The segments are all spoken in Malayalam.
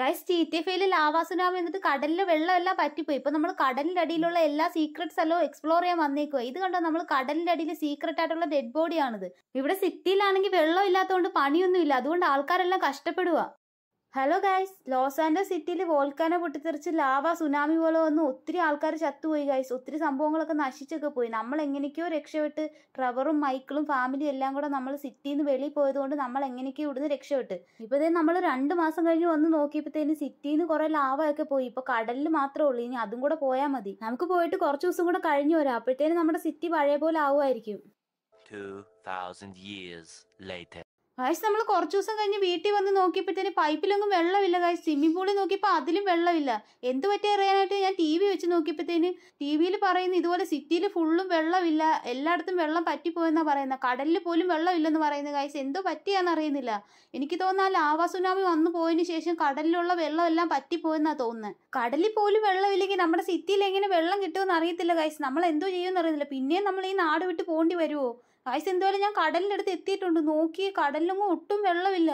ഗൈസ് ചീറ്റഫയിലിൽ ആവാസനാമം എന്നിട്ട് കടലിൽ വെള്ളമെല്ലാം പറ്റിപ്പോയി ഇപ്പൊ നമ്മൾ കടലിന്റെ അടിയിലുള്ള എല്ലാ സീക്രട്സ് എല്ലാം എക്സ്പ്ലോർ ചെയ്യാൻ വന്നേക്കുക ഇത് കണ്ടോ നമ്മൾ കടലിന്റെ അടിയിൽ സീക്രട്ട് ആയിട്ടുള്ള ഡെഡ് ബോഡിയാണിത് ഇവിടെ സിറ്റിയിലാണെങ്കിൽ വെള്ളം ഇല്ലാത്തതുകൊണ്ട് പണിയൊന്നുമില്ല അതുകൊണ്ട് ആൾക്കാരെല്ലാം കഷ്ടപ്പെടുക ഹലോ ഗൈസ് ലോസ് ആൻഡസ് സിറ്റിയിൽ വോൾക്കാനോ പൊട്ടിത്തെറിച്ച് ലാവ സുനാമി പോലെ വന്ന് ഒത്തിരി ആൾക്കാർ ചത്തുപോയി ഗൈസ് ഒത്തിരി സംഭവങ്ങളൊക്കെ നശിച്ചൊക്കെ പോയി നമ്മൾ എങ്ങനെയൊക്കെയോ രക്ഷപ്പെട്ട് ട്രവറും മൈക്കിളും ഫാമിലിയും എല്ലാം കൂടെ നമ്മൾ സിറ്റിയിൽ നിന്ന് വെളിയിൽ പോയതുകൊണ്ട് നമ്മൾ എങ്ങനെയൊക്കെയോ ഇവിടുന്ന് രക്ഷപ്പെട്ട് ഇപ്പോഴത്തേ നമ്മൾ രണ്ട് മാസം കഴിഞ്ഞ് വന്ന് നോക്കിയപ്പോഴത്തേന് സിറ്റിയിൽ നിന്ന് കുറേ ലാവയൊക്കെ പോയി ഇപ്പോൾ കടലിൽ മാത്രമേ ഉള്ളൂ ഇനി അതും കൂടെ പോയാൽ മതി നമുക്ക് പോയിട്ട് കുറച്ച് ദിവസം കൂടെ കഴിഞ്ഞു വരാം അപ്പോഴത്തേന് നമ്മുടെ സിറ്റി പഴയ പോലെ ആവുമായിരിക്കും Two thousand years later. കാശ് നമ്മൾ കുറച്ച് ദിവസം കഴിഞ്ഞ് വീട്ടിൽ വന്ന് നോക്കിയപ്പോഴത്തേന് പൈപ്പിലൊന്നും വെള്ളമില്ല കാശ് സ്വിമ്മിംഗ് പൂളിൽ നോക്കിയപ്പോൾ അതിലും വെള്ളമില്ല എന്ത് പറ്റി അറിയാനായിട്ട് ഞാൻ ടി വി വെച്ച് നോക്കിയപ്പോഴത്തേന് ടി വിയിൽ പറയുന്നു ഇതുപോലെ സിറ്റിയിൽ ഫുള്ളും വെള്ളമില്ല എല്ലായിടത്തും വെള്ളം പറ്റിപ്പോയെന്നാണ് പറയുന്നത് കടലിൽ പോലും വെള്ളമില്ലെന്ന് പറയുന്നത് കാശ് എന്തോ പറ്റിയാന്ന് അറിയുന്നില്ല എനിക്ക് തോന്നുന്നു ആ ലാവാ സുനാമി വന്നു പോയതിന് ശേഷം കടലിലുള്ള വെള്ളമെല്ലാം പറ്റിപ്പോയെന്നാണ് തോന്നുന്നത് കടലിൽ പോലും വെള്ളമില്ലെങ്കിൽ നമ്മുടെ സിറ്റിയിൽ എങ്ങനെ വെള്ളം കിട്ടുമെന്ന് അറിയത്തില്ല കാശ് നമ്മൾ എന്തോ ചെയ്യുമെന്ന് അറിയുന്നില്ല പിന്നെയും നമ്മൾ ഈ നാട് വിട്ട് പോകേണ്ടി വരുമോ ഗായ്സ് എന്തോരം ഞാൻ കടലിൻ്റെ അടുത്ത് എത്തിയിട്ടുണ്ട് നോക്കി കടലിലൊന്നും ഒട്ടും വെള്ളമില്ല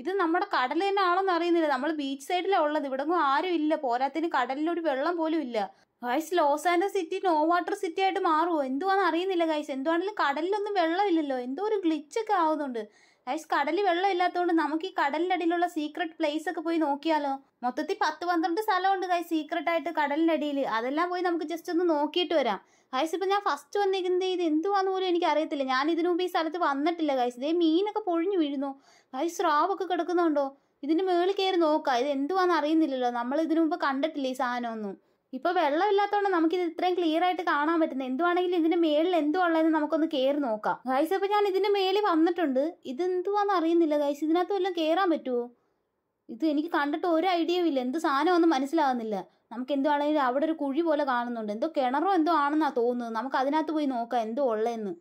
ഇത് നമ്മുടെ കടൽ തന്നെ ആണോന്ന് അറിയുന്നില്ല നമ്മൾ ബീച്ച് സൈഡിലാണ് ഉള്ളത് ഇവിടെങ്ങും ആരും ഇല്ല പോരാത്തിന് കടലിലൊരു വെള്ളം പോലും ഇല്ല guys Los Andes city no water city ആയിട്ട് മാറുമോ എന്തുവാണെന്ന് അറിയുന്നില്ല ഗായ്സ് എന്തുവാണെങ്കിലും കടലിലൊന്നും വെള്ളമില്ലല്ലോ എന്തോ ഒരു ഗ്ലിച്ചൊക്കെ ആവുന്നുണ്ട് ഗായ്സ് കടലിൽ വെള്ളം ഇല്ലാത്തതുകൊണ്ട് നമുക്ക് ഈ കടലിൻ്റെ അടിയിലുള്ള സീക്രട്ട് പ്ലേസ് ഒക്കെ പോയി നോക്കിയാലോ മൊത്തത്തിൽ പത്ത് പന്ത്രണ്ട് സ്ഥലമുണ്ട് ഗായ്സ് സീക്രട്ടായിട്ട് ആയിട്ട് കടലിൻ്റെ അടിയിൽ അതെല്ലാം പോയി നമുക്ക് ജസ്റ്റ് ഒന്ന് നോക്കിയിട്ട് വരാം ഗൈസ് ഇപ്പം ഞാൻ ഫസ്റ്റ് വന്നിരിക്കുന്നത് ഇത് എന്തുവാന്ന് പോലും എനിക്ക് അറിയത്തില്ല ഞാൻ ഇതിനു മുമ്പ് ഈ സ്ഥലത്ത് വന്നിട്ടില്ല ഗൈസ് ഇതേ മീനൊക്കെ പൊഴിഞ്ഞു വീഴുന്നു ഗൈസ് റാവൊക്കെ കിടക്കുന്നുണ്ടോ ഇതിന് മേളിൽ കയറി നോക്കാം ഇത് എന്തുവാന്ന് അറിയുന്നില്ലല്ലോ നമ്മൾ ഇതിനു മുമ്പ് കണ്ടിട്ടില്ല ഈ സാധനമൊന്നും ഇപ്പോൾ വെള്ളമില്ലാത്തതുകൊണ്ട് ഇത് ഇത്രയും ക്ലിയർ ആയിട്ട് കാണാൻ പറ്റുന്നത് എന്തുവാണെങ്കിലും ഇതിന്റെ മേളിൽ എന്തോ ഉള്ളതെന്ന് നമുക്കൊന്ന് കയറി നോക്കാം ഗൈസ് അപ്പോൾ ഞാൻ ഇതിന്റെ മേളിൽ വന്നിട്ടുണ്ട് ഇത് എന്തുവാന്ന് അറിയുന്നില്ല ഗൈസ് ഇതിനകത്ത് വല്ലതും കയറാൻ പറ്റുമോ ഇത് എനിക്ക് കണ്ടിട്ട് ഒരു ഐഡിയയും ഇല്ല എന്ത് സാധനമൊന്നും മനസ്സിലാകുന്നില്ല നമുക്ക് എന്തോ ആണെങ്കിലും അവിടെ ഒരു കുഴി പോലെ കാണുന്നുണ്ട് എന്തോ കിണറോ എന്തോ ആണെന്നാ തോന്നുന്നത് നമുക്ക് അതിനകത്ത് പോയി നോക്കാം എന്തോ ഉള്ളതെന്ന്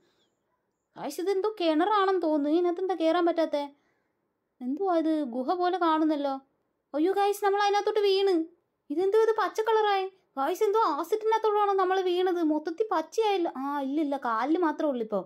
കാശ് ഇതെന്തോ കിണറാണെന്ന് തോന്നുന്നു ഇതിനകത്ത് എന്താ കയറാൻ പറ്റാത്ത എന്തോ ഇത് ഗുഹ പോലെ കാണുന്നല്ലോ അയ്യോ കാശ് നമ്മൾ അതിനകത്തോട്ട് വീണ് ഇതെന്തോ ഇത് പച്ച കളറായി കാശ് എന്തോ ആസിഡിനകത്തോടാണോ നമ്മൾ വീണത് മൊത്തത്തിൽ പച്ചയായില്ല ആ ഇല്ലില്ല കാലിൽ മാത്രമേ ഉള്ളൂ ഇപ്പോൾ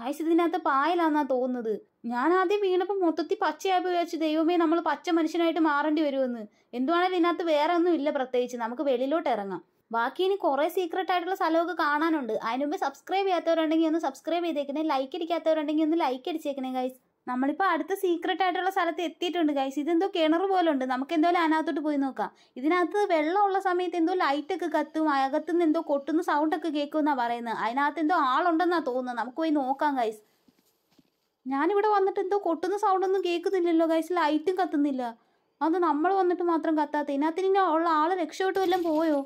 കാശ് ഇതിനകത്ത് പായലാന്നാ തോന്നുന്നത് ഞാൻ ആദ്യം വീണപ്പോൾ മൊത്തത്തിൽ പച്ചയായപ്പോൾ വിചാരിച്ചു ദൈവമേ നമ്മൾ പച്ച മനുഷ്യനായിട്ട് മാറേണ്ടി വരുമെന്ന് എന്തുവാണേലും ഇതിനകത്ത് വേറെ ഒന്നും ഇല്ല പ്രത്യേകിച്ച് നമുക്ക് വെളിയിലോട്ട് ഇറങ്ങാം ബാക്കി ഇനി കുറേ സീക്രട്ട് ആയിട്ടുള്ള സ്ഥലമൊക്കെ കാണാനുണ്ട് അതിന് മുമ്പ് സബ്സ്ക്രൈബ് ചെയ്യാത്തവരുണ്ടെങ്കിൽ ഒന്ന് സബ്സ്ക്രൈബ് ചെയ്തേക്കണേ ലൈക്ക് അടിക്കാത്തവരുണ്ടെങ്കിൽ ഒന്ന് ലൈക്ക് അടിച്ചേക്കണേ ഗൈസ് നമ്മളിപ്പോൾ അടുത്ത സീക്രട്ട് ആയിട്ടുള്ള സ്ഥലത്ത് എത്തിയിട്ടുണ്ട് ഗൈസ് ഇതെന്തോ കിണർ പോലെ ഉണ്ട് നമുക്ക് എന്തോലും അതിനകത്തോട്ട് പോയി നോക്കാം ഇതിനകത്ത് വെള്ളമുള്ള സമയത്ത് എന്തോ ലൈറ്റൊക്കെ കത്തും അകത്തുനിന്ന് എന്തോ കൊട്ടുന്ന സൗണ്ടൊക്കെ കേൾക്കുമെന്നാണ് പറയുന്നത് അതിനകത്ത് എന്തോ ആളുണ്ടെന്നാണ് തോന്നുന്നത് നമുക്ക് പോയി നോക്കാം ഗൈസ് ഞാനിവിടെ വന്നിട്ട് എന്തോ കൊട്ടുന്ന സൗണ്ടൊന്നും കേൾക്കുന്നില്ലല്ലോ ഗൈസ് ലൈറ്റും കത്തുന്നില്ല അത് നമ്മൾ വന്നിട്ട് മാത്രം കത്താത്ത ഇതിനകത്തിന് ഉള്ള ആൾ രക്ഷപ്പെട്ട് വല്ലതും പോയോ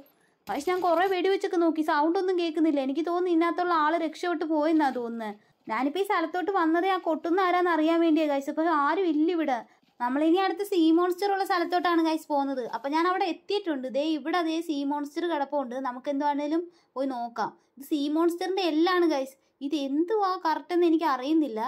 പക്ഷെ ഞാൻ കുറേ വെടിവെച്ചൊക്കെ നോക്കി സൗണ്ടൊന്നും കേൾക്കുന്നില്ല എനിക്ക് തോന്നുന്നു ഇതിനകത്തുള്ള ആൾ രക്ഷപ്പെട്ട് പോയെന്നാ തോന്നുന്നത് ഞാനിപ്പോൾ ഈ സ്ഥലത്തോട്ട് വന്നതേ ആ കൊട്ടുന്ന ആരാന്ന് അറിയാൻ വേണ്ടിയാ ഗൈസ് പക്ഷെ ആരും ഇല്ല ഇവിടെ നമ്മളിനി അടുത്ത സീ മോൺസ്റ്റർ ഉള്ള സ്ഥലത്തോട്ടാണ് ഗൈസ് പോകുന്നത് അപ്പം ഞാൻ അവിടെ എത്തിയിട്ടുണ്ട് ദേ ഇവിടെ അതേ സീ മോൺസ്റ്റർ കിടപ്പുണ്ട് നമുക്ക് എന്തുവാണേലും പോയി നോക്കാം ഇത് സീ മോൺസ്റ്ററിൻ്റെ എല്ലാണ് ഗൈസ് ഇത് എന്തുവാ കറക്റ്റ് എന്ന് എനിക്ക് അറിയുന്നില്ല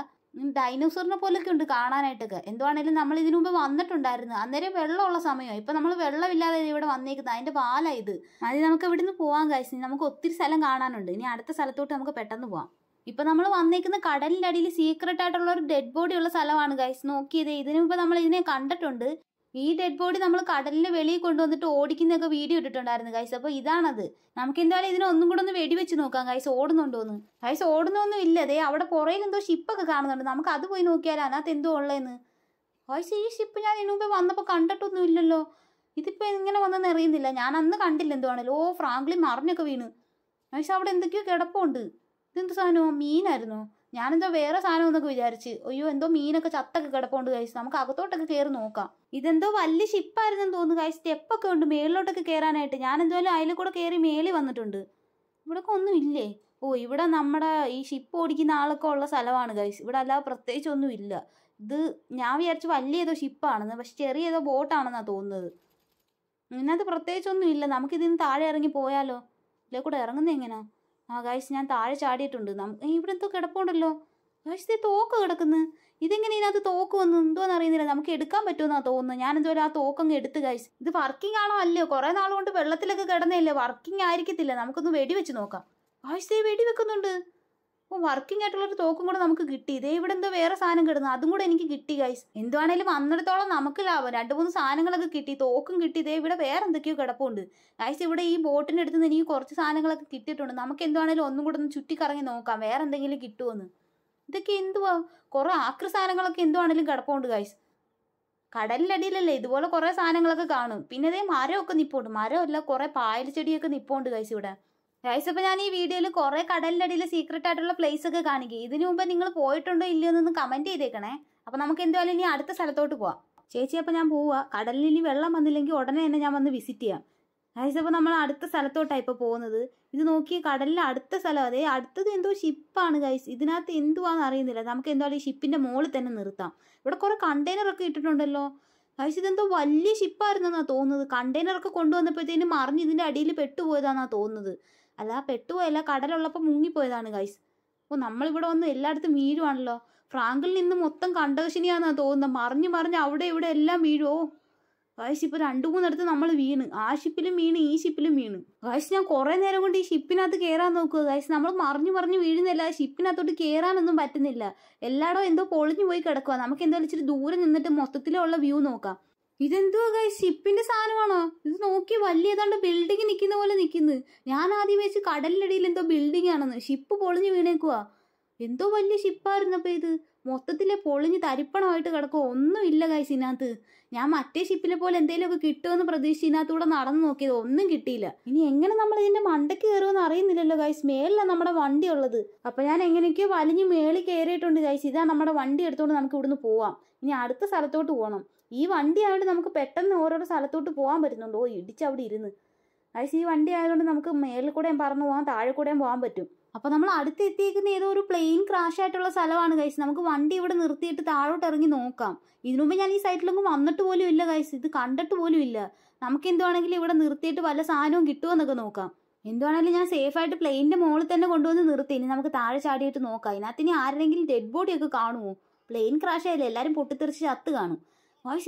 ഡൈനോസറിനെ പോലൊക്കെ ഉണ്ട് കാണാനായിട്ടൊക്കെ എന്തുവാണേലും നമ്മൾ ഇതിനു മുമ്പ് വന്നിട്ടുണ്ടായിരുന്നു അന്നേരം വെള്ളമുള്ള സമയമാണ് ഇപ്പം നമ്മൾ വെള്ളമില്ലാതെ ഇവിടെ വന്നേക്കുന്നത് അതിൻ്റെ പാലായത് ഇത് അത് നമുക്ക് നിന്ന് പോകാൻ കഴിച്ചു നമുക്ക് ഒത്തിരി സ്ഥലം കാണാനുണ്ട് ഇനി അടുത്ത സ്ഥലത്തോട്ട് നമുക്ക് പെട്ടെന്ന് പോവാം ഇപ്പം നമ്മൾ വന്നേക്കുന്ന കടലിൻ്റെ അടിയിൽ സീക്രട്ട് ആയിട്ടുള്ള ഒരു ഡെഡ് ബോഡി ഉള്ള സ്ഥലമാണ് ഗൈസ് നോക്കിയത് ഇതിനു മുമ്പ് നമ്മൾ ഇതിനെ കണ്ടിട്ടുണ്ട് ഈ ഡെഡ് ബോഡി നമ്മൾ കടലിന് വെളിയിൽ കൊണ്ടുവന്നിട്ട് ഓടിക്കുന്നൊക്കെ വീഡിയോ ഇട്ടിട്ടുണ്ടായിരുന്നു ഗൈസ് അപ്പോൾ ഇതാണത് നമുക്ക് എന്തായാലും ഇതിനൊന്നും കൂടെ ഒന്ന് വെടിവെച്ച് നോക്കാം ഗൈസ് ഓടുന്നുണ്ടോന്ന് ഗൈസ് ഓടുന്നൊന്നും ഇല്ലതേ അവിടെ പുറയിൽ എന്തോ ഷിപ്പൊക്കെ കാണുന്നുണ്ട് നമുക്ക് അത് പോയി നോക്കിയാലോ അതിനകത്ത് എന്തോ ഉള്ളതെന്ന് ഗൈസ് ഈ ഷിപ്പ് ഞാൻ ഇതിനു വന്നപ്പോൾ കണ്ടിട്ടൊന്നും ഇല്ലല്ലോ ഇതിപ്പോൾ ഇങ്ങനെ വന്നെന്ന് അറിയുന്നില്ല ഞാൻ അന്ന് കണ്ടില്ല എന്തോ ആണല്ലോ ഓ ഫ്രാങ്ക്ലി മറിഞ്ഞൊക്കെ വീണ് ഗൈസ് അവിടെ എന്തൊക്കെയോ കിടപ്പുണ്ട് ഇതെന്ത് സാധനമോ മീനായിരുന്നോ ഞാനെന്തോ വേറെ സാധനം എന്നൊക്കെ വിചാരിച്ച് അയ്യോ എന്തോ മീനൊക്കെ ചത്തൊക്കെ കിടപ്പുണ്ട് കഴിച്ച് നമുക്ക് അകത്തോട്ടൊക്കെ കയറി നോക്കാം ഇതെന്തോ വലിയ ഷിപ്പായിരുന്നെന്ന് തോന്നുന്നു കഴിച്ച് സ്റ്റെപ്പൊക്കെ ഉണ്ട് മേളിലോട്ടൊക്കെ കയറാനായിട്ട് ഞാൻ എന്തായാലും അതിൽ കൂടെ കയറി മേളി വന്നിട്ടുണ്ട് ഇവിടെയൊക്കെ ഒന്നുമില്ലേ ഓ ഇവിടെ നമ്മുടെ ഈ ഷിപ്പ് ഓടിക്കുന്ന ആളൊക്കെ ഉള്ള സ്ഥലമാണ് ഗൈസ് ഇവിടെ അല്ലാതെ പ്രത്യേകിച്ച് ഇല്ല ഇത് ഞാൻ വിചാരിച്ചു വലിയ ഏതോ ഷിപ്പാണെന്ന് പക്ഷെ ചെറിയ ഏതോ ബോട്ടാണെന്നാണ് തോന്നുന്നത് ഇതിനകത്ത് ഇല്ല നമുക്കിതിന് താഴെ ഇറങ്ങി പോയാലോ ഇതിലെ കൂടെ ഇറങ്ങുന്നത് എങ്ങനെയാണ് ആ ഗായ്സ് ഞാൻ താഴെ ചാടിയിട്ടുണ്ട് ഇവിടെ എന്തോ കിടപ്പുണ്ടല്ലോ ഗായ്സ് ഇത് തോക്ക് കിടക്കുന്നു ഇതെങ്ങനെ ഇതിനകത്ത് തോക്ക് വന്നു എന്തോന്ന് അറിയുന്നില്ല നമുക്ക് എടുക്കാൻ പറ്റുമെന്നാണ് തോന്നുന്നത് ഞാൻ എന്തോ ആ അങ്ങ് എടുത്ത് ഗായ്സ് ഇത് വർക്കിംഗ് ആണോ അല്ലയോ കുറെ നാളുകൊണ്ട് വെള്ളത്തിലൊക്കെ കിടന്നില്ലേ വർക്കിംഗ് ആയിരിക്കത്തില്ല നമുക്കൊന്ന് വെടിവെച്ച് നോക്കാം ഗായ്സ് വെടിവെക്കുന്നുണ്ട് അപ്പോൾ വർക്കിംഗ് ആയിട്ടുള്ളൊരു തോക്കും കൂടെ നമുക്ക് കിട്ടി ഇതേ ഇവിടെ എന്തോ വേറെ സാധനം കിടന്നു അതും കൂടെ എനിക്ക് കിട്ടി ഗൈസ് എന്തുവാണേലും വന്നിടത്തോളം നമുക്ക് ലാഭം രണ്ട് മൂന്ന് സാധനങ്ങളൊക്കെ കിട്ടി തോക്കും കിട്ടി ഇതേ ഇവിടെ വേറെ എന്തൊക്കെയോ കിടപ്പുണ്ട് ഗൈസ് ഇവിടെ ഈ ബോട്ടിൻ്റെ അടുത്ത് നിന്ന് എനിക്ക് കുറച്ച് സാധനങ്ങളൊക്കെ കിട്ടിയിട്ടുണ്ട് നമുക്ക് എന്തുവാണേലും ഒന്നും കൂടെ ഒന്ന് ചുറ്റിക്കറങ്ങി നോക്കാം വേറെ എന്തെങ്കിലും കിട്ടുമെന്ന് ഇതൊക്കെ എന്തുവാ കുറേ ആക്രി സാധനങ്ങളൊക്കെ എന്തുവാണേലും കിടപ്പുണ്ട് ഗൈസ് കടലിനടിയിലല്ലേ ഇതുപോലെ കുറേ സാധനങ്ങളൊക്കെ കാണും പിന്നെ അതേ മരമൊക്കെ നിപ്പോണ്ട് മരമല്ല കുറേ പായൽ ചെടിയൊക്കെ നിപ്പോണ്ട് ഗൈസ് ഇവിടെ ഗൈസ് ഇപ്പോൾ ഞാൻ ഈ വീഡിയോയിൽ കുറേ കടലിൻ്റെ അടിയിൽ സീക്രട്ട് ആയിട്ടുള്ള പ്ലേസ് ഒക്കെ കാണിക്കുക ഇതിനു മുമ്പ് നിങ്ങൾ പോയിട്ടുണ്ടോ ഇല്ലയോ എന്നൊന്ന് കമൻറ്റ് ചെയ്തേക്കണേ അപ്പോൾ നമുക്ക് എന്തായാലും ഇനി അടുത്ത സ്ഥലത്തോട്ട് പോവാം ചേച്ചി അപ്പോൾ ഞാൻ പോവുക കടലിൽ ഇനി വെള്ളം വന്നില്ലെങ്കിൽ ഉടനെ തന്നെ ഞാൻ വന്ന് വിസിറ്റ് ചെയ്യാം ഗൈസ് അപ്പോൾ നമ്മൾ അടുത്ത സ്ഥലത്തോട്ടാണ് ഇപ്പോൾ പോകുന്നത് ഇത് നോക്കി കടലിലെ അടുത്ത സ്ഥലം അതെ അടുത്തത് എന്തോ ഷിപ്പാണ് ഗൈസ് ഇതിനകത്ത് എന്തുവാന്ന് അറിയുന്നില്ല നമുക്ക് എന്തായാലും ഈ ഷിപ്പിൻ്റെ മുകളിൽ തന്നെ നിർത്താം ഇവിടെ കുറേ ഒക്കെ ഇട്ടിട്ടുണ്ടല്ലോ ഗൈസ് ഇതെന്തോ വലിയ ഷിപ്പായിരുന്നെന്നാണ് തോന്നുന്നത് കണ്ടെയ്നറൊക്കെ കൊണ്ടുവന്നപ്പോഴത്തേനും മറിഞ്ഞ് ഇതിൻ്റെ അടിയിൽ പെട്ടുപോയതാണെന്നാണ് തോന്നുന്നത് അല്ല പെട്ടുപോയല്ല കടലുള്ളപ്പോൾ മുങ്ങിപ്പോയതാണ് ഗൈസ് അപ്പോൾ നമ്മളിവിടെ വന്ന് എല്ലായിടത്തും വീഴുവാണല്ലോ ഫ്രാങ്കിൽ നിന്ന് മൊത്തം കണ്ടകശിനിയാണെന്നാണ് തോന്നുന്നത് മറിഞ്ഞ് മറിഞ്ഞ് അവിടെ ഇവിടെ എല്ലാം വീഴുവോ ഗൈസ് ഇപ്പോൾ രണ്ട് മൂന്നിടത്ത് നമ്മൾ വീണ് ആ ഷിപ്പിലും വീണ് ഈ ഷിപ്പിലും വീണ് ഗൈസ് ഞാൻ കുറേ നേരം കൊണ്ട് ഈ ഷിപ്പിനകത്ത് കയറാൻ നോക്കുക ഗൈസ് നമ്മൾ മറിഞ്ഞു മറിഞ്ഞ് വീഴുന്നില്ല ഷിപ്പിനകത്തോട്ട് കയറാനൊന്നും പറ്റുന്നില്ല എല്ലായിടവും എന്തോ പൊളിഞ്ഞു പോയി കിടക്കുക നമുക്ക് എന്തായാലും ഇച്ചിരി ദൂരെ നിന്നിട്ട് മൊത്തത്തിലുള്ള വ്യൂ നോക്കാം ഇതെന്തുവാ ഗൈസ് ഷിപ്പിന്റെ സാധനമാണോ ഇത് നോക്കി വലിയതാണ് ഏതാണ്ട് ബിൽഡിംഗ് നിൽക്കുന്ന പോലെ നിൽക്കുന്നത് ഞാൻ ആദ്യം വെച്ച് കടലിനടിയിൽ എന്തോ ബിൽഡിംഗ് ആണെന്ന് ഷിപ്പ് പൊളിഞ്ഞു വീണേക്കുവാ എന്തോ വലിയ ഷിപ്പായിരുന്നപ്പോൾ ഇത് മൊത്തത്തിലെ പൊളിഞ്ഞ് തരിപ്പണമായിട്ട് കിടക്കുക ഒന്നുമില്ല ഗൈസ് ഇതിനകത്ത് ഞാൻ മറ്റേ ഷിപ്പിലെ പോലെ എന്തെങ്കിലുമൊക്കെ കിട്ടുമെന്ന് പ്രതീക്ഷിച്ച് ഇതിനകത്തൂടെ നടന്നു നോക്കിയത് ഒന്നും കിട്ടിയില്ല ഇനി എങ്ങനെ നമ്മൾ ഇതിന്റെ മണ്ടയ്ക്ക് കയറുമെന്ന് അറിയുന്നില്ലല്ലോ ഗൈസ് മേലല്ല നമ്മുടെ വണ്ടി ഉള്ളത് അപ്പൊ ഞാൻ എങ്ങനെയൊക്കെയോ വലിഞ്ഞ് മേളിൽ കയറിയിട്ടുണ്ട് ഗൈസ് ഇതാ നമ്മുടെ വണ്ടി എടുത്തുകൊണ്ട് നമുക്ക് ഇവിടുന്ന് പോവാം ഇനി അടുത്ത സ്ഥലത്തോട്ട് പോകണം ഈ വണ്ടി ആയതുകൊണ്ട് നമുക്ക് പെട്ടെന്ന് ഓരോരോ സ്ഥലത്തോട്ട് പോകാൻ പറ്റുന്നുണ്ട് ഓ ഇടിച്ച് അവിടെ ഇരുന്ന് അയസ് ഈ വണ്ടി ആയതുകൊണ്ട് നമുക്ക് മേളിൽ കൂടെയും പറന്ന് പോകാം താഴെ കൂടെയും പോകാൻ പറ്റും അപ്പോൾ നമ്മൾ എത്തിയിരിക്കുന്ന ഏതോ ഒരു പ്ലെയിൻ ക്രാഷ് ആയിട്ടുള്ള സ്ഥലമാണ് ഗൈസ് നമുക്ക് വണ്ടി ഇവിടെ നിർത്തിയിട്ട് താഴോട്ട് ഇറങ്ങി നോക്കാം ഇതിനു മുമ്പ് ഞാൻ ഈ സൈറ്റിലൊന്നും വന്നിട്ട് പോലും ഇല്ല ഗൈസ് ഇത് കണ്ടിട്ട് പോലും ഇല്ല നമുക്ക് എന്തുവാണെങ്കിലും ഇവിടെ നിർത്തിയിട്ട് വല്ല സാധനവും കിട്ടുമോ നോക്കാം എന്തുവാണെങ്കിലും ഞാൻ സേഫ് ആയിട്ട് പ്ലെയിനിന്റെ മുകളിൽ തന്നെ കൊണ്ടുവന്ന് നിർത്തി ഇനി നമുക്ക് താഴെ ചാടിയിട്ട് നോക്കാം ഇതിനകത്ത് ഇനി ആരെങ്കിലും ഡെഡ് ബോഡി ഒക്കെ കാണുമോ പ്ലെയിൻ ക്രാഷ് ആയില്ല എല്ലാവരും പൊട്ടിത്തെറിച്ച് ചത്ത് കാണും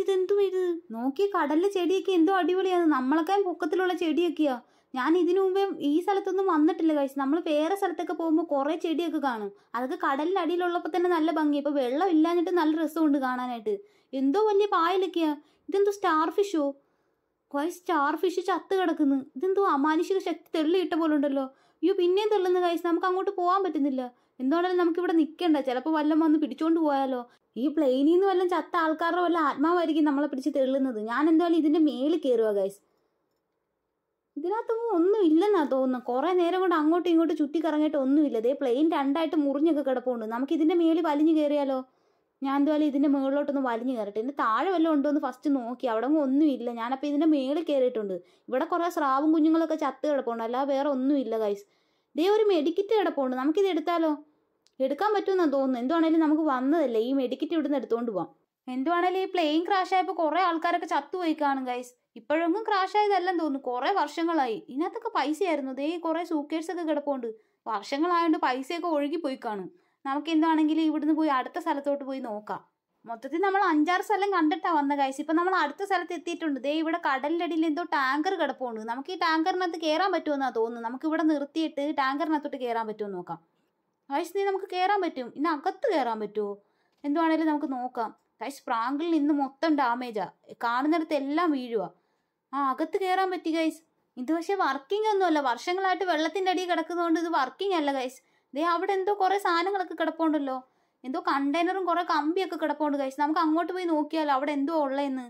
ഇത് എന്തു ഇത് നോക്കിയ കടലിലെ ചെടിയൊക്കെ എന്തോ അടിപൊളിയാണ് നമ്മളൊക്കെ പൊക്കത്തിലുള്ള ചെടിയൊക്കെയാ ഞാൻ ഇതിനു മുമ്പേ ഈ സ്ഥലത്തൊന്നും വന്നിട്ടില്ല കഴിച്ചു നമ്മൾ വേറെ സ്ഥലത്തൊക്കെ പോകുമ്പോൾ കുറേ ചെടിയൊക്കെ കാണും അതൊക്കെ കടലിൻ്റെ അടിയിലുള്ളപ്പോൾ തന്നെ നല്ല ഭംഗി ഇപ്പൊ വെള്ളം ഇല്ലാഞ്ഞിട്ട് നല്ല രസമുണ്ട് കാണാനായിട്ട് എന്തോ വലിയ പായലൊക്കെയാ ഇതെന്തോ സ്റ്റാർ ഫിഷോ കുറെ സ്റ്റാർ ഫിഷ് ചത്ത് കിടക്കുന്നു ഇതെന്തോ അമാനുഷിക ശക്തി തെള്ളിയിട്ട പോലെ ഉണ്ടല്ലോ അയ്യോ പിന്നെയും തെള്ളുന്നു കഴിച്ചു നമുക്ക് അങ്ങോട്ട് പോകാൻ പറ്റുന്നില്ല എന്തുകൊണ്ടാലും നമുക്കിവിടെ നിൽക്കണ്ട ചിലപ്പോൾ വല്ലതും വന്ന് പിടിച്ചോണ്ട് പോയാലോ ഈ പ്ലെയിനിൽ നിന്ന് വല്ലതും ചത്ത ആൾക്കാരുടെ വല്ല ആത്മാവായിരിക്കും നമ്മളെ പിടിച്ച് തെള്ളുന്നത് ഞാൻ എന്തായാലും ഇതിന്റെ മേളിൽ കയറുക ഗൈസ് ഇതിനകത്തൊന്നും ഒന്നും ഇല്ലെന്നാ തോന്നുന്നു കുറെ നേരം കൊണ്ട് അങ്ങോട്ടും ഇങ്ങോട്ടും ചുറ്റിക്കറങ്ങിയിട്ട് ഒന്നുമില്ല ദേ പ്ലെയിൻ രണ്ടായിട്ട് മുറിഞ്ഞൊക്കെ കിടപ്പുണ്ട് നമുക്ക് ഇതിന്റെ മേളിൽ വലിഞ്ഞു കയറിയാലോ ഞാൻ എന്തായാലും ഇതിന്റെ മുകളിലോട്ടൊന്ന് വലിഞ്ഞു കയറട്ടെ ഇതിന്റെ താഴെ വല്ലതും ഉണ്ടോ എന്ന് ഫസ്റ്റ് നോക്കി അവിടെ ഒന്നുമില്ല ഞാനപ്പോൾ ഇതിന്റെ മേളിൽ കയറിയിട്ടുണ്ട് ഇവിടെ കുറെ സ്രാവും കുഞ്ഞുങ്ങളൊക്കെ ചത്ത് കിടപ്പുണ്ട് അല്ലാതെ വേറെ ഒന്നുമില്ല ഗൈസ് ദേ ഒരു മെഡിക്കിറ്റ് കിടപ്പുണ്ട് നമുക്കിത് എടുത്താലോ എടുക്കാൻ പറ്റുമെന്നാണ് തോന്നുന്നു എന്തുവാണേലും നമുക്ക് വന്നതല്ലേ ഈ മെഡിക്കിറ്റ് ഇവിടുന്ന് എടുത്തുകൊണ്ട് പോവാം എന്തുവാണേലും ഈ പ്ലെയിൻ ക്രാഷ് ആയപ്പോൾ കുറേ ആൾക്കാരൊക്കെ ചത്തുപോയി കാണും ഗൈസ് ഇപ്പോഴൊന്നും ക്രാഷ് ആയതല്ലെന്ന് തോന്നുന്നു കുറേ വർഷങ്ങളായി ഇതിനകത്തൊക്കെ പൈസയായിരുന്നു ദേ കുറേ സൂക്കേഴ്സ് ഒക്കെ കിടപ്പുണ്ട് വർഷങ്ങളായതുകൊണ്ട് പൈസയൊക്കെ ഒഴുകി പോയി കാണും നമുക്ക് എന്താണെങ്കിലും ഇവിടുന്ന് പോയി അടുത്ത സ്ഥലത്തോട്ട് പോയി നോക്കാം മൊത്തത്തിൽ നമ്മൾ അഞ്ചാറ് സ്ഥലം കണ്ടിട്ടാ വന്ന കാഴ്ച ഇപ്പൊ നമ്മൾ അടുത്ത സ്ഥലത്ത് എത്തിയിട്ടുണ്ട് ദേ ഇവിടെ കടലിനടിയിൽ എന്തോ ടാങ്കർ കിടപ്പുണ്ട് നമുക്ക് ഈ ടാങ്കറിനകത്ത് കയറാൻ പറ്റുമെന്നാണ് തോന്നുന്നു നമുക്ക് ഇവിടെ നിർത്തിയിട്ട് ടാങ്കറിനകത്തോട്ട് കയറാൻ പറ്റുമോ നോക്കാം കാഴ്ച നീ നമുക്ക് കയറാൻ പറ്റും ഇന്ന് അകത്ത് കയറാൻ പറ്റുമോ എന്തുവാണേലും നമുക്ക് നോക്കാം കാഴ്ച പ്രാങ്കിൽ നിന്ന് മൊത്തം ഡാമേജാ കാണുന്നിടത്ത് എല്ലാം വീഴുക ആ അകത്ത് കയറാൻ പറ്റി ഗൈസ് ഇത് പക്ഷെ വർക്കിംഗ് ഒന്നുമല്ല വർഷങ്ങളായിട്ട് വെള്ളത്തിന്റെ അടിയിൽ കിടക്കുന്നതുകൊണ്ട് ഇത് വർക്കിംഗ് അല്ല ഗൈസ് ദേ അവിടെ എന്തോ കുറേ സാധനങ്ങളൊക്കെ കിടപ്പുണ്ടല്ലോ എന്തോ കണ്ടെയ്നറും കുറേ കമ്പിയൊക്കെ കിടപ്പുണ്ട് കഴിച്ചു നമുക്ക് അങ്ങോട്ട് പോയി നോക്കിയാലോ അവിടെ എന്തോ ഉള്ളതെന്ന്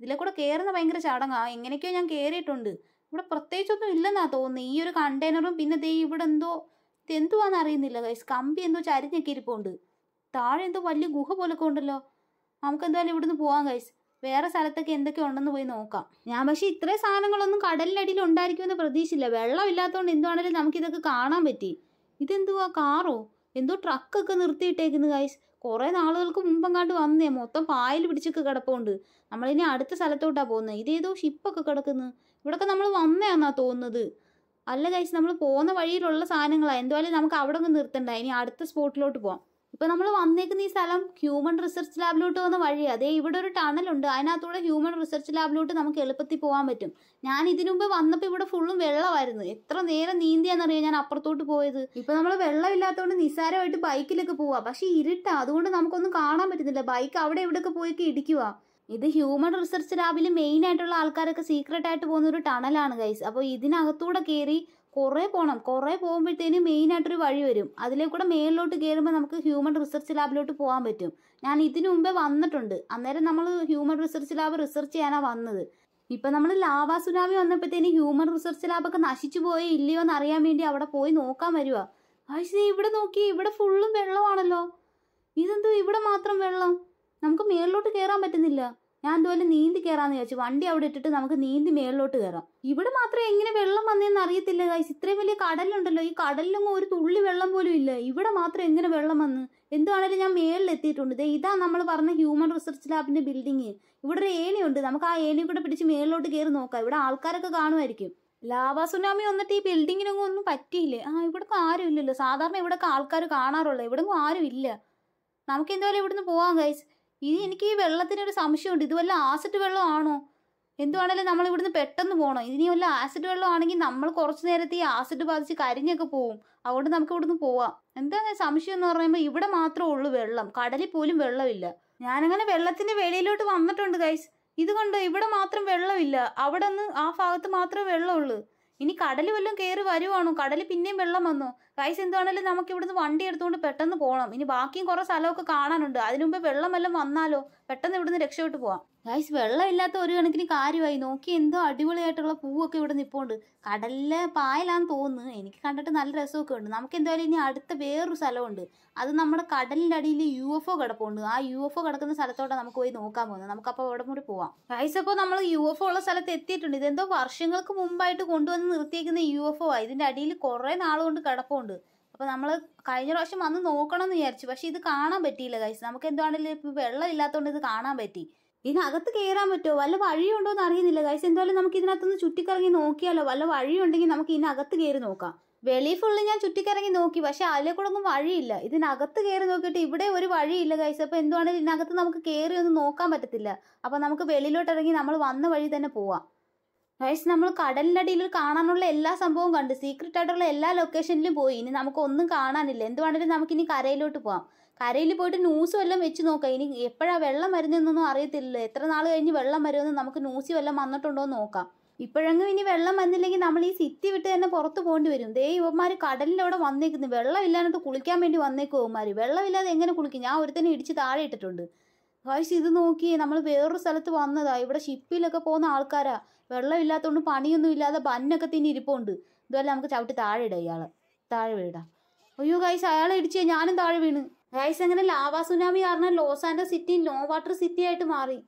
ഇതിലെ കൂടെ കയറുന്ന ഭയങ്കര ചടങ്ങാ എങ്ങനെയൊക്കെയോ ഞാൻ കയറിയിട്ടുണ്ട് ഇവിടെ പ്രത്യേകിച്ചൊന്നും ഇല്ലെന്നാ തോന്നുന്നത് ഈ ഒരു കണ്ടെയ്നറും പിന്നെ ദേ ഇവിടെ എന്തോ ഇതെന്തുവാന്ന് അറിയുന്നില്ല കൈസ് കമ്പി എന്തോ ചരിഞ്ഞൊക്കെ ഇരിപ്പുണ്ട് താഴെ എന്തോ വലിയ ഗുഹ പോലൊക്കെ ഉണ്ടല്ലോ നമുക്ക് എന്തായാലും ഇവിടുന്ന് പോവാം കൈസ് വേറെ സ്ഥലത്തൊക്കെ എന്തൊക്കെ ഉണ്ടെന്ന് പോയി നോക്കാം ഞാൻ പക്ഷേ ഇത്രയും സാധനങ്ങളൊന്നും കടലിനടിയിൽ ഉണ്ടായിരിക്കുമെന്ന് പ്രതീക്ഷയില്ല വെള്ളം ഇല്ലാത്തതുകൊണ്ട് എന്തുവാണേലും നമുക്കിതൊക്കെ കാണാൻ പറ്റി ഇതെന്തുവാ കാറോ എന്തോ ട്രക്കൊക്കെ നിർത്തിയിട്ടേക്കുന്നു ഗൈസ് കുറേ നാളുകൾക്ക് മുമ്പെങ്ങാണ്ട് വന്നേ മൊത്തം പായൽ പിടിച്ചൊക്കെ കിടപ്പുണ്ട് നമ്മളിനി അടുത്ത സ്ഥലത്തോട്ടാണ് പോകുന്നത് ഇതേതോ ഷിപ്പൊക്കെ കിടക്കുന്നു ഇവിടൊക്കെ നമ്മൾ വന്നേന്നാ തോന്നുന്നത് അല്ല ഗൈസ് നമ്മൾ പോകുന്ന വഴിയിലുള്ള സാധനങ്ങളാണ് എന്തുവായാലും നമുക്ക് അവിടെ ഒന്ന് നിർത്തണ്ട ഇനി അടുത്ത സ്പോട്ടിലോട്ട് പോകാം ഇപ്പൊ നമ്മൾ വന്നേക്കുന്ന ഈ സ്ഥലം ഹ്യൂമൻ റിസർച്ച് ലാബിലോട്ട് വന്ന വഴി അതേ ഇവിടെ ഒരു ഉണ്ട് അതിനകത്തൂടെ ഹ്യൂമൻ റിസർച്ച് ലാബിലോട്ട് നമുക്ക് എളുപ്പത്തിൽ പോകാൻ പറ്റും ഞാൻ ഇതിനുമുമ്പ് വന്നപ്പോൾ ഇവിടെ ഫുള്ളും വെള്ളമായിരുന്നു എത്ര നേരം നീന്തിയാന്നറിയാം ഞാൻ അപ്പുറത്തോട്ട് പോയത് ഇപ്പൊ നമ്മൾ വെള്ളമില്ലാത്തതുകൊണ്ട് നിസ്സാരമായിട്ട് ബൈക്കിലൊക്കെ പോവാ പക്ഷേ ഇരുട്ട അതുകൊണ്ട് നമുക്കൊന്നും കാണാൻ പറ്റുന്നില്ല ബൈക്ക് അവിടെ ഇവിടെയൊക്കെ പോയൊക്കെ ഇടിക്കുക ഇത് ഹ്യൂമൻ റിസർച്ച് ലാബിൽ മെയിൻ ആയിട്ടുള്ള ആൾക്കാരൊക്കെ സീക്രട്ട് ആയിട്ട് പോകുന്ന ഒരു ടണലാണ് ഗൈസ് അപ്പോൾ ഇതിനകത്തൂടെ കയറി കുറേ പോകണം കുറേ പോകുമ്പോഴത്തേനും മെയിനായിട്ടൊരു വഴി വരും അതിലേ കൂടെ മേളിലോട്ട് കയറുമ്പോൾ നമുക്ക് ഹ്യൂമൻ റിസർച്ച് ലാബിലോട്ട് പോകാൻ പറ്റും ഞാൻ ഇതിനു മുമ്പേ വന്നിട്ടുണ്ട് അന്നേരം നമ്മൾ ഹ്യൂമൻ റിസർച്ച് ലാബ് റിസർച്ച് ചെയ്യാനാണ് വന്നത് ഇപ്പം നമ്മൾ ലാവാ സുനാമി വന്നപ്പോഴത്തേന് ഹ്യൂമൻ റിസർച്ച് ലാബൊക്കെ നശിച്ചു പോയേ ഇല്ലയോ എന്ന് അറിയാൻ വേണ്ടി അവിടെ പോയി നോക്കാൻ വരുക പക്ഷേ ഇവിടെ നോക്കി ഇവിടെ ഫുള്ളും വെള്ളമാണല്ലോ ഇതെന്തോ ഇവിടെ മാത്രം വെള്ളം നമുക്ക് മേളിലോട്ട് കയറാൻ പറ്റുന്നില്ല ഞാൻ ഇതുപോലെ നീന്തി കയറാന്ന് വിചാരിച്ചു വണ്ടി അവിടെ ഇട്ടിട്ട് നമുക്ക് നീന്തി മേളിലോട്ട് കയറാം ഇവിടെ മാത്രം എങ്ങനെ വെള്ളം വന്നേന്ന് അറിയത്തില്ല ഗൈസ് ഇത്രയും വലിയ കടലുണ്ടല്ലോ ഈ കടലിലും ഒരു തുള്ളി വെള്ളം പോലും ഇല്ല ഇവിടെ മാത്രം എങ്ങനെ വെള്ളം വന്ന് എന്തുവാണേലും ഞാൻ മേളിൽ എത്തിയിട്ടുണ്ട് ഇതാ നമ്മൾ പറഞ്ഞ ഹ്യൂമൻ റിസർച്ച് ലാബിന്റെ ബിൽഡിങ് ഇവിടെ ഒരു ഏണിയുണ്ട് നമുക്ക് ആ ഏണി കൂടെ പിടിച്ച് മേളിലോട്ട് കയറി നോക്കാം ഇവിടെ ആൾക്കാരൊക്കെ കാണുമായിരിക്കും ലാവാ സുനാമി വന്നിട്ട് ഈ ബിൽഡിങ്ങിനൊന്നും ഒന്നും പറ്റിയില്ലേ ആ ഇവിടെ ആരും ഇല്ലല്ലോ സാധാരണ ഇവിടൊക്കെ ആൾക്കാർ കാണാറുള്ളൂ ഇവിടെങ്ങും ആരും ഇല്ല നമുക്ക് എന്തായാലും ഇവിടുന്ന് പോവാം ഗൈസ് ഇനി എനിക്ക് ഈ വെള്ളത്തിനൊരു സംശയമുണ്ട് ഇത് വല്ല ആസിഡ് വെള്ളമാണോ എന്തുവാണേലും നമ്മൾ ഇവിടുന്ന് പെട്ടെന്ന് പോകണം ഇനി വല്ല ആസിഡ് വെള്ളമാണെങ്കിൽ നമ്മൾ കുറച്ച് നേരത്തെ ഈ ആസിഡ് ബാധിച്ച് കരിഞ്ഞൊക്കെ പോവും അതുകൊണ്ട് നമുക്ക് ഇവിടുന്ന് പോവാം എന്താണ് സംശയം എന്ന് പറയുമ്പോൾ ഇവിടെ മാത്രമേ ഉള്ളൂ വെള്ളം കടലിൽ പോലും വെള്ളമില്ല ഞാനങ്ങനെ വെള്ളത്തിന്റെ വെളിയിലോട്ട് വന്നിട്ടുണ്ട് ഗൈസ് ഇതുകൊണ്ട് ഇവിടെ മാത്രം വെള്ളമില്ല അവിടെ നിന്ന് ആ ഭാഗത്ത് മാത്രമേ വെള്ളമുള്ളൂ ഇനി കടൽ വല്ലതും കയറി വരുവാണോ കടൽ പിന്നെയും വെള്ളം വന്നോ ഗൈസ് എന്താണെങ്കിലും നമുക്ക് ഇവിടുന്ന് വണ്ടി എടുത്തുകൊണ്ട് പെട്ടെന്ന് പോകണം ഇനി ബാക്കിയും കുറേ സ്ഥലമൊക്കെ കാണാനുണ്ട് അതിനുമുമ്പ് വെള്ളം വല്ലതും വന്നാലോ പെട്ടെന്ന് ഇവിടുന്ന് രക്ഷപ്പെട്ട് പോവാം ഗൈസ് വെള്ളമില്ലാത്ത ഒരു കണക്കിന് കാര്യമായി നോക്കി എന്തോ അടിപൊളിയായിട്ടുള്ള പൂവൊക്കെ ഇവിടെ നിൽപ്പുണ്ട് കടലിലെ പായലാന്ന് തോന്നുന്നു എനിക്ക് കണ്ടിട്ട് നല്ല രസമൊക്കെ ഉണ്ട് നമുക്ക് എന്തായാലും ഇനി അടുത്ത വേറൊരു സ്ഥലമുണ്ട് അത് നമ്മുടെ കടലിൻ്റെ അടിയിൽ യു എഫ് ഒ കിടപ്പുണ്ട് ആ യു എഫ് ഒ കിടക്കുന്ന സ്ഥലത്തോടെ നമുക്ക് പോയി നോക്കാൻ പോകുന്നത് അപ്പോൾ അവിടെ കൂടി പോവാം ഗൈസ് അപ്പോൾ നമ്മൾ യു എഫ് ഒ ഉള്ള സ്ഥലത്ത് എത്തിയിട്ടുണ്ട് ഇതെന്തോ വർഷങ്ങൾക്ക് മുമ്പായിട്ട് കൊണ്ടുവന്ന് നിർത്തിയേക്കുന്ന യു എഫ് ഒ ഇതിൻ്റെ അടിയിൽ കുറേ നാളുകൊണ്ട് കിടപ്പുണ്ട് ഉണ്ട് അപ്പോൾ നമ്മൾ കഴിഞ്ഞ പ്രാവശ്യം വന്ന് നോക്കണം എന്ന് വിചാരിച്ചു പക്ഷേ ഇത് കാണാൻ പറ്റിയില്ല കൈസ് നമുക്ക് എന്തുവാണെങ്കിലും ഇപ്പോൾ വെള്ളം ഇല്ലാത്തതുകൊണ്ട് ഇത് കാണാൻ പറ്റി ഇതിനകത്ത് കയറാൻ പറ്റുമോ വല്ല വഴിയുണ്ടോ എന്ന് അറിയുന്നില്ല കൈസ് എന്തായാലും നമുക്ക് ഇതിനകത്തുനിന്ന് ചുറ്റിക്കറങ്ങി നോക്കിയാലോ വല്ല വഴിയുണ്ടെങ്കിൽ നമുക്ക് ഇതിനകത്ത് കയറി നോക്കാം വെളി ഫുള്ള് ഞാൻ ചുറ്റിക്കറങ്ങി നോക്കി പക്ഷെ അതിലെ കൂടെ ഒന്നും വഴിയില്ല ഇതിനകത്ത് കയറി നോക്കിയിട്ട് ഇവിടെ ഒരു വഴിയില്ല കൈസ് അപ്പോൾ എന്തുവാണെങ്കിലും ഇതിനകത്ത് നമുക്ക് കയറി ഒന്നും നോക്കാൻ പറ്റത്തില്ല അപ്പോൾ നമുക്ക് വെളിയിലോട്ട് ഇറങ്ങി നമ്മൾ വന്ന വഴി തന്നെ പോവാം ഗൈസ് നമ്മൾ കടലിനടിയിൽ കാണാനുള്ള എല്ലാ സംഭവവും കണ്ടു സീക്രട്ട് ആയിട്ടുള്ള എല്ലാ ലൊക്കേഷനിലും പോയി ഇനി നമുക്ക് ഒന്നും കാണാനില്ല നമുക്ക് നമുക്കിനി കരയിലോട്ട് പോവാം കരയിൽ പോയിട്ട് ന്യൂസ് വല്ലതും വെച്ച് നോക്കാം ഇനി എപ്പോഴാണ് വെള്ളം വരുന്നതെന്നൊന്നും അറിയത്തില്ല എത്ര നാൾ കഴിഞ്ഞ് വെള്ളം വരുമെന്ന് നമുക്ക് ന്യൂസ് വല്ലതും വന്നിട്ടുണ്ടോ എന്ന് നോക്കാം ഇപ്പോഴെങ്കിലും ഇനി വെള്ളം വന്നില്ലെങ്കിൽ നമ്മൾ ഈ സിറ്റി വിട്ട് തന്നെ പുറത്ത് പോകേണ്ടി വരും ദേ ഇവന്മാർ കടലിൻ്റെ വന്നേക്കുന്നു വെള്ളമില്ലാണ്ട് കുളിക്കാൻ വേണ്ടി വന്നേക്കും ഇവന്മാർ വെള്ളമില്ലാതെ എങ്ങനെ കുളിക്കും ഞാൻ ഒരുത്തനെ ഇടിച്ച് താഴെ ഇട്ടിട്ടുണ്ട് ഗായ്സ് ഇത് നോക്കിയേ നമ്മൾ വേറൊരു സ്ഥലത്ത് വന്നതാ ഇവിടെ ഷിപ്പിലൊക്കെ പോകുന്ന ആൾക്കാരാണ് വെള്ളം ഇല്ലാത്തതുകൊണ്ട് പണിയൊന്നും ഇല്ലാതെ ബന്നൊക്കെ തിന്നി ഇരിപ്പുണ്ട് ഇതുപോലെ നമുക്ക് ചവിട്ടി താഴെ ഇടാം ഇയാളെ താഴെ വീടാം അയ്യോ ഗൈസ് അയാളെ ഇടിച്ച് ഞാനും താഴെ വീണ് ഗൈസ് അങ്ങനെ ലാവാ സുനാമി കാരണം Los Andes city no water city ആയിട്ട് മാറി